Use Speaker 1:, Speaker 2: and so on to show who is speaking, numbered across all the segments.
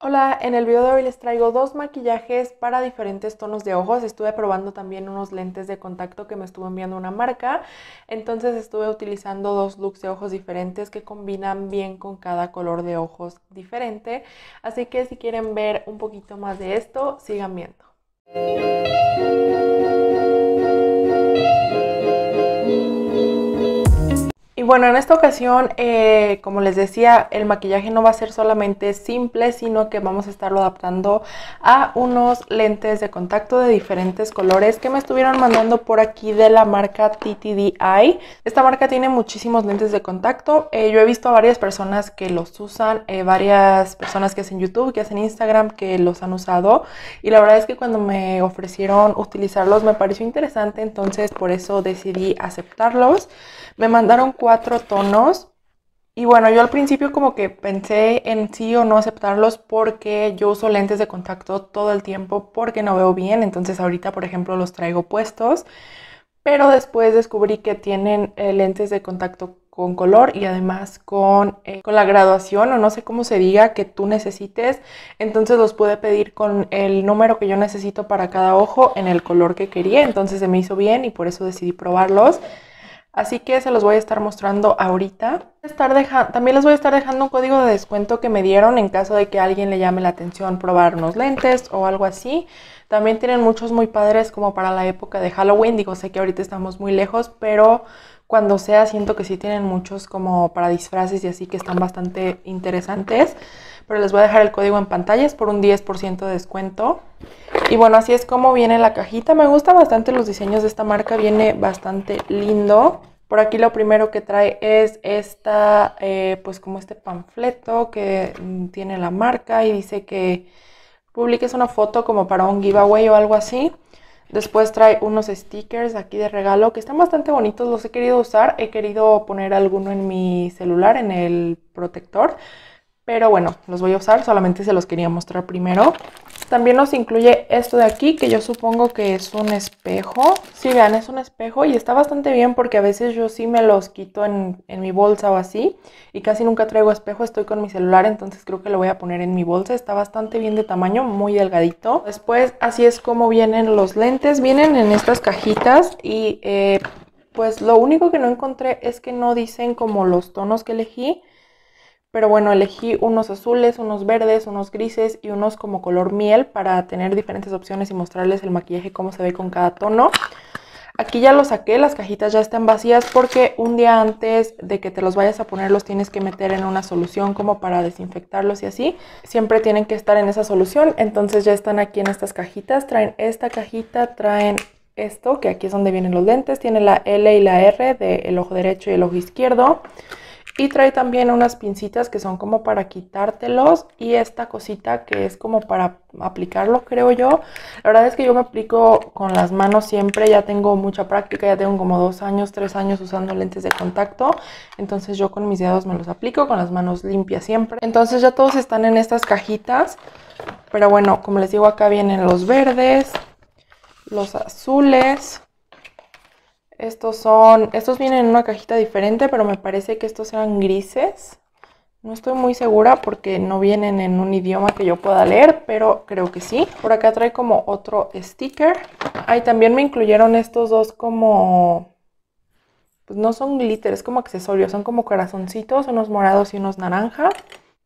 Speaker 1: Hola, en el video de hoy les traigo dos maquillajes para diferentes tonos de ojos. Estuve probando también unos lentes de contacto que me estuvo enviando una marca. Entonces estuve utilizando dos looks de ojos diferentes que combinan bien con cada color de ojos diferente. Así que si quieren ver un poquito más de esto, sigan viendo. bueno, en esta ocasión, eh, como les decía, el maquillaje no va a ser solamente simple, sino que vamos a estarlo adaptando a unos lentes de contacto de diferentes colores que me estuvieron mandando por aquí de la marca TTDI. Esta marca tiene muchísimos lentes de contacto. Eh, yo he visto a varias personas que los usan, eh, varias personas que hacen YouTube, que hacen Instagram, que los han usado. Y la verdad es que cuando me ofrecieron utilizarlos me pareció interesante, entonces por eso decidí aceptarlos. Me mandaron cuatro tonos. Y bueno, yo al principio como que pensé en sí o no aceptarlos porque yo uso lentes de contacto todo el tiempo porque no veo bien. Entonces ahorita, por ejemplo, los traigo puestos. Pero después descubrí que tienen eh, lentes de contacto con color y además con, eh, con la graduación o no sé cómo se diga que tú necesites. Entonces los pude pedir con el número que yo necesito para cada ojo en el color que quería. Entonces se me hizo bien y por eso decidí probarlos. Así que se los voy a estar mostrando ahorita. También les voy a estar dejando un código de descuento que me dieron en caso de que a alguien le llame la atención probarnos lentes o algo así. También tienen muchos muy padres como para la época de Halloween. Digo, sé que ahorita estamos muy lejos, pero cuando sea siento que sí tienen muchos como para disfraces y así que están bastante interesantes. Pero les voy a dejar el código en pantalla es por un 10% de descuento. Y bueno, así es como viene la cajita. Me gustan bastante los diseños de esta marca, viene bastante lindo. Por aquí lo primero que trae es esta, eh, pues como este panfleto que mm, tiene la marca y dice que publiques una foto como para un giveaway o algo así. Después trae unos stickers aquí de regalo que están bastante bonitos, los he querido usar, he querido poner alguno en mi celular, en el protector, pero bueno, los voy a usar, solamente se los quería mostrar primero. También nos incluye esto de aquí, que yo supongo que es un espejo. Sí, vean, es un espejo y está bastante bien porque a veces yo sí me los quito en, mi bolsa o así. Y casi nunca traigo espejo, estoy con mi celular, entonces creo que lo voy a poner en mi bolsa. Está bastante bien de tamaño, muy delgadito. Después, así es como vienen los lentes. Vienen en estas cajitas y eh, pues lo único que no encontré es que no dicen como los tonos que elegí. Pero bueno, elegí unos azules, unos verdes, unos grises y unos como color miel para tener diferentes opciones y mostrarles el maquillaje cómo se ve con cada tono. Aquí ya los saqué, las cajitas ya están vacías porque un día antes de que te los vayas a poner los tienes que meter en una solución como para desinfectarlos y así. Siempre tienen que estar en esa solución, entonces ya están aquí en estas cajitas. Traen esta cajita, traen esto, que aquí es donde vienen los lentes. Tiene la L y la R del ojo derecho y el ojo izquierdo. Y trae también unas pincitas que son como para quitártelos y esta cosita que es como para aplicarlo, creo yo. La verdad es que yo me aplico con las manos siempre, ya tengo mucha práctica, ya tengo como dos años, tres años usando lentes de contacto. Entonces yo con mis dedos me los aplico, con las manos limpias siempre. Entonces ya todos están en estas cajitas. Pero bueno, como les digo, acá vienen los verdes, los azules, estos son, estos vienen en una cajita diferente, pero me parece que estos eran grises. No estoy muy segura porque no vienen en un idioma que yo pueda leer, pero creo que sí. Por acá trae como otro sticker. Ahí también me incluyeron estos dos como... Pues no son glitter, es como accesorios, son como corazoncitos, unos morados y unos naranja.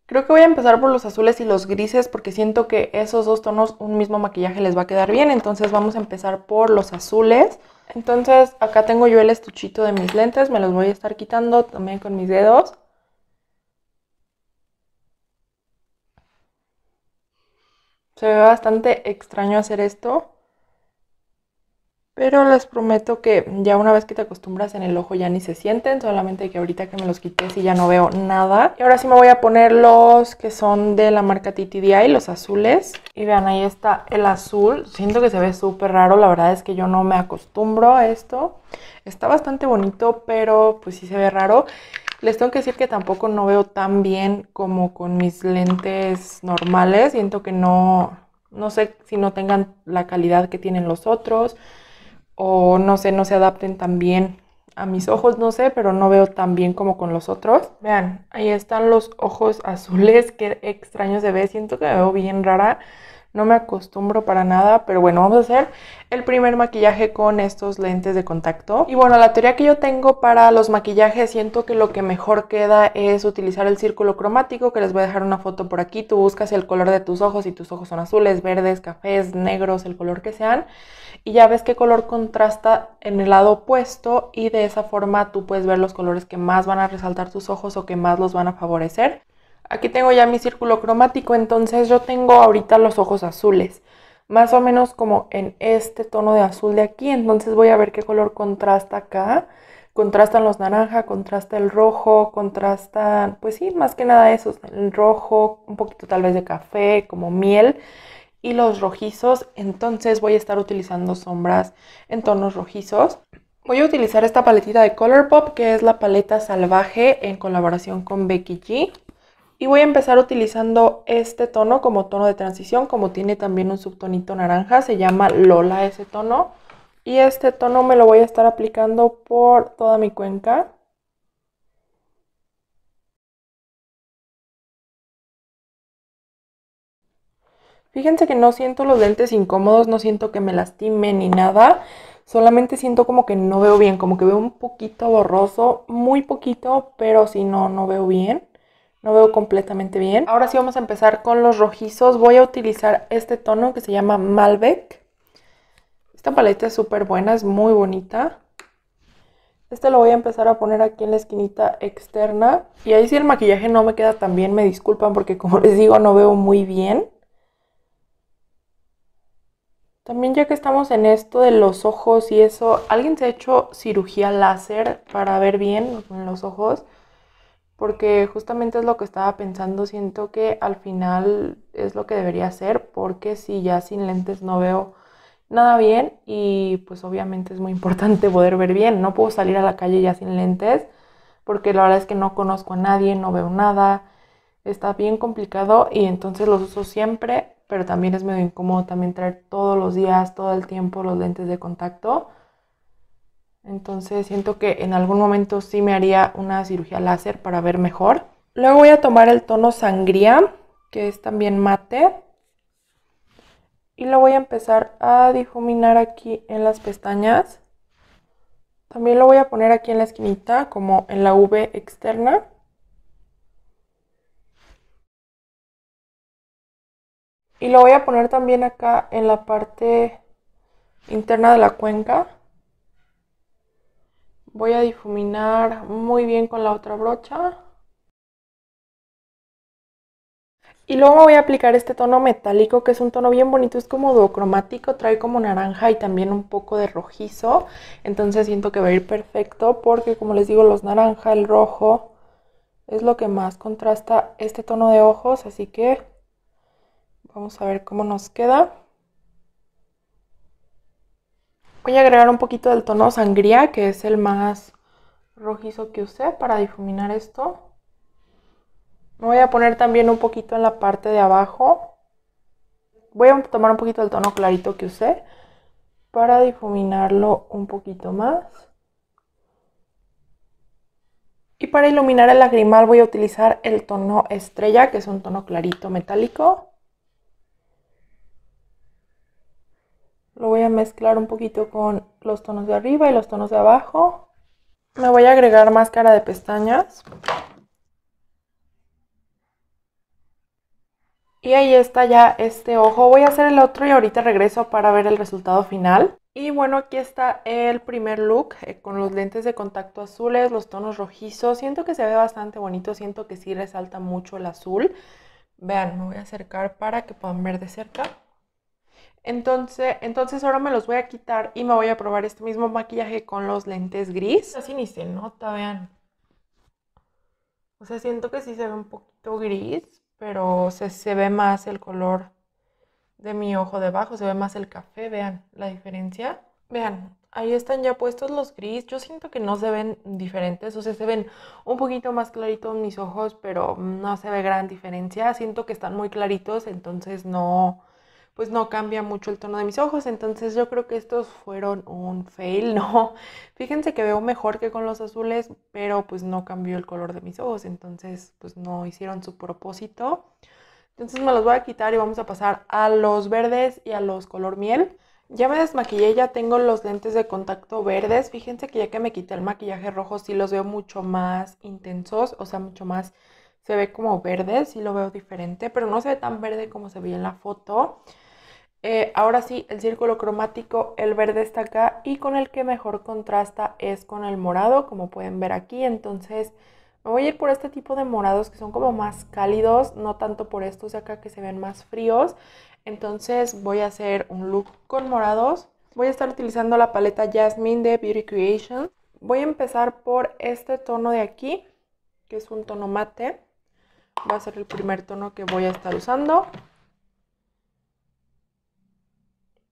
Speaker 1: Creo que voy a empezar por los azules y los grises porque siento que esos dos tonos un mismo maquillaje les va a quedar bien. Entonces vamos a empezar por los azules. Entonces acá tengo yo el estuchito de mis lentes, me los voy a estar quitando también con mis dedos. Se ve bastante extraño hacer esto. Pero les prometo que ya una vez que te acostumbras en el ojo ya ni se sienten, solamente que ahorita que me los quité sí ya no veo nada. Y ahora sí me voy a poner los que son de la marca TTDI, los azules. Y vean, ahí está el azul. Siento que se ve súper raro, la verdad es que yo no me acostumbro a esto. Está bastante bonito, pero pues sí se ve raro. Les tengo que decir que tampoco no veo tan bien como con mis lentes normales. Siento que no, no sé si no tengan la calidad que tienen los otros o no sé, no se adapten tan bien a mis ojos, no sé, pero no veo tan bien como con los otros. Vean, ahí están los ojos azules, qué extraño se ve, siento que me veo bien rara. No me acostumbro para nada, pero bueno, vamos a hacer el primer maquillaje con estos lentes de contacto. Y bueno, la teoría que yo tengo para los maquillajes, siento que lo que mejor queda es utilizar el círculo cromático, que les voy a dejar una foto por aquí. Tú buscas el color de tus ojos, y tus ojos son azules, verdes, cafés, negros, el color que sean. Y ya ves qué color contrasta en el lado opuesto y de esa forma tú puedes ver los colores que más van a resaltar tus ojos o que más los van a favorecer. Aquí tengo ya mi círculo cromático, entonces yo tengo ahorita los ojos azules, más o menos como en este tono de azul de aquí, entonces voy a ver qué color contrasta acá. Contrastan los naranja, contrasta el rojo, contrastan, pues sí, más que nada esos, el rojo, un poquito tal vez de café, como miel y los rojizos, entonces voy a estar utilizando sombras en tonos rojizos. Voy a utilizar esta paletita de Colourpop, que es la paleta salvaje en colaboración con Becky G. Y voy a empezar utilizando este tono como tono de transición, como tiene también un subtonito naranja, se llama Lola ese tono. Y este tono me lo voy a estar aplicando por toda mi cuenca. Fíjense que no siento los lentes incómodos, no siento que me lastime ni nada. Solamente siento como que no veo bien, como que veo un poquito borroso, muy poquito, pero si no, no veo bien no veo completamente bien. Ahora sí vamos a empezar con los rojizos. Voy a utilizar este tono que se llama Malbec. Esta paleta es súper buena, es muy bonita. Este lo voy a empezar a poner aquí en la esquinita externa. Y ahí si el maquillaje no me queda tan bien, me disculpan porque como les digo no veo muy bien. También ya que estamos en esto de los ojos y eso, ¿alguien se ha hecho cirugía láser para ver bien los ojos? porque justamente es lo que estaba pensando, siento que al final es lo que debería hacer, porque si ya sin lentes no veo nada bien y pues obviamente es muy importante poder ver bien, no puedo salir a la calle ya sin lentes, porque la verdad es que no conozco a nadie, no veo nada, está bien complicado y entonces los uso siempre, pero también es medio incómodo también traer todos los días, todo el tiempo los lentes de contacto. Entonces siento que en algún momento sí me haría una cirugía láser para ver mejor. Luego voy a tomar el tono sangría, que es también mate. Y lo voy a empezar a difuminar aquí en las pestañas. También lo voy a poner aquí en la esquinita, como en la V externa. Y lo voy a poner también acá en la parte interna de la cuenca. Voy a difuminar muy bien con la otra brocha. Y luego voy a aplicar este tono metálico, que es un tono bien bonito, es como duocromático, trae como naranja y también un poco de rojizo. Entonces siento que va a ir perfecto porque como les digo, los naranja, el rojo, es lo que más contrasta este tono de ojos. Así que vamos a ver cómo nos queda. Voy a agregar un poquito del tono sangría, que es el más rojizo que usé para difuminar esto. Me voy a poner también un poquito en la parte de abajo. Voy a tomar un poquito del tono clarito que usé para difuminarlo un poquito más. Y para iluminar el lagrimal voy a utilizar el tono estrella, que es un tono clarito metálico. Lo voy a mezclar un poquito con los tonos de arriba y los tonos de abajo. Me voy a agregar máscara de pestañas. Y ahí está ya este ojo. Voy a hacer el otro y ahorita regreso para ver el resultado final. Y bueno, aquí está el primer look eh, con los lentes de contacto azules, los tonos rojizos. Siento que se ve bastante bonito, siento que sí resalta mucho el azul. Vean, me voy a acercar para que puedan ver de cerca. Entonces, entonces ahora me los voy a quitar y me voy a probar este mismo maquillaje con los lentes gris. Así ni se nota, vean. O sea, siento que sí se ve un poquito gris, pero se, se ve más el color de mi ojo debajo, se ve más el café, vean la diferencia. Vean, ahí están ya puestos los gris. Yo siento que no se ven diferentes, o sea, se ven un poquito más claritos mis ojos, pero no se ve gran diferencia. Siento que están muy claritos, entonces no pues no cambia mucho el tono de mis ojos. Entonces yo creo que estos fueron un fail, ¿no? Fíjense que veo mejor que con los azules, pero pues no cambió el color de mis ojos. Entonces pues no hicieron su propósito. Entonces me los voy a quitar y vamos a pasar a los verdes y a los color miel. Ya me desmaquillé, ya tengo los lentes de contacto verdes. Fíjense que ya que me quité el maquillaje rojo, sí los veo mucho más intensos, o sea, mucho más se ve como verde, sí lo veo diferente, pero no se ve tan verde como se ve en la foto. Eh, ahora sí, el círculo cromático, el verde está acá y con el que mejor contrasta es con el morado, como pueden ver aquí. Entonces me voy a ir por este tipo de morados que son como más cálidos, no tanto por estos acá que se ven más fríos. Entonces voy a hacer un look con morados. Voy a estar utilizando la paleta Jasmine de Beauty Creation. Voy a empezar por este tono de aquí, que es un tono mate va a ser el primer tono que voy a estar usando.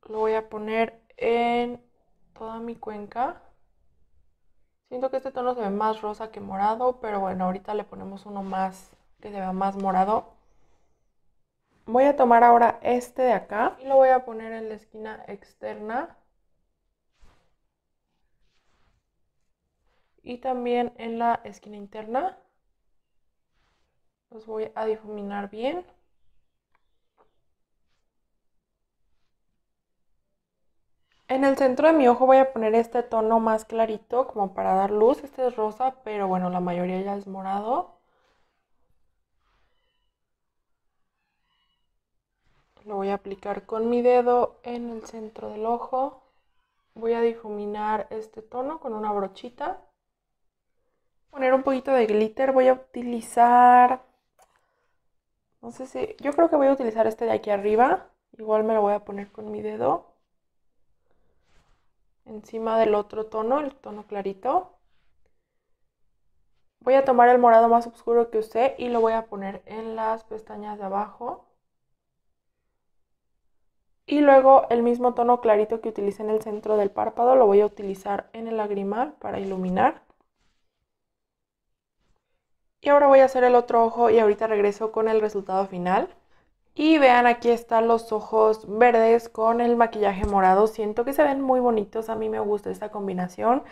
Speaker 1: Lo voy a poner en toda mi cuenca. Siento que este tono se ve más rosa que morado, pero bueno, ahorita le ponemos uno más que se vea más morado. Voy a tomar ahora este de acá y lo voy a poner en la esquina externa. Y también en la esquina interna. Los voy a difuminar bien. En el centro de mi ojo voy a poner este tono más clarito como para dar luz. Este es rosa, pero bueno, la mayoría ya es morado. Lo voy a aplicar con mi dedo en el centro del ojo. Voy a difuminar este tono con una brochita. Poner un poquito de glitter. Voy a utilizar no sé si... Yo creo que voy a utilizar este de aquí arriba. Igual me lo voy a poner con mi dedo. Encima del otro tono, el tono clarito. Voy a tomar el morado más oscuro que usé y lo voy a poner en las pestañas de abajo. Y luego el mismo tono clarito que utilicé en el centro del párpado lo voy a utilizar en el lagrimal para iluminar. Y ahora voy a hacer el otro ojo y ahorita regreso con el resultado final. Y vean, aquí están los ojos verdes con el maquillaje morado. Siento que se ven muy bonitos, a mí me gusta esta combinación.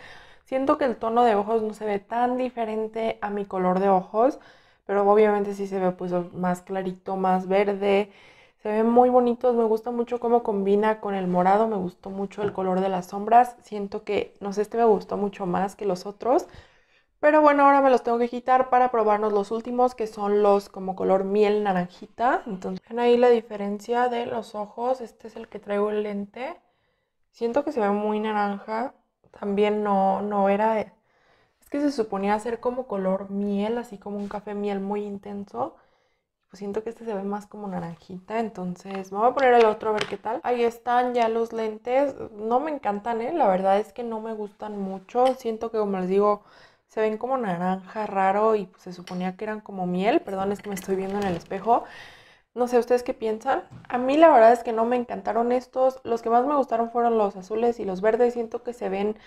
Speaker 1: Siento que el tono de ojos no se ve tan diferente a mi color de ojos, pero obviamente sí se ve pues más clarito, más verde. Se ven muy bonitos, me gusta mucho cómo combina con el morado, me gustó mucho el color de las sombras. Siento que, no sé, este me gustó mucho más que los otros. Pero bueno, ahora me los tengo que quitar para probarnos los últimos, que son los como color miel naranjita. Entonces, ven ahí la diferencia de los ojos. Este es el que traigo el lente. Siento que se ve muy naranja. También no, no era... Es que se suponía ser como color miel, así como un café miel muy intenso. Pues siento que este se ve más como naranjita, entonces me voy a poner el otro a ver qué tal. Ahí están ya los lentes. No me encantan, ¿eh? La verdad es que no me gustan mucho. Siento que, como les digo, se ven como naranja raro y pues, se suponía que eran como miel. Perdón, es que me estoy viendo en el espejo. No sé, ¿ustedes qué piensan? A mí la verdad es que no me encantaron estos. Los que más me gustaron fueron los azules y los verdes. Siento que se ven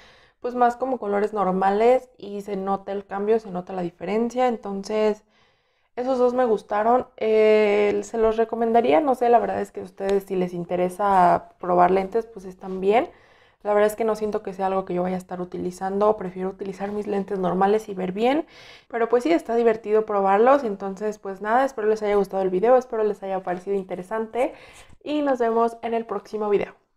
Speaker 1: pues más como colores normales y se nota el cambio, se nota la diferencia. Entonces, esos dos me gustaron. se los recomendaría. No sé, la verdad es que a ustedes si les interesa probar lentes, pues están bien. La verdad es que no siento que sea algo que yo vaya a estar utilizando, prefiero utilizar mis lentes normales y ver bien, pero pues sí, está divertido probarlos, entonces pues nada, espero les haya gustado el video, espero les haya parecido interesante y nos vemos en el próximo video.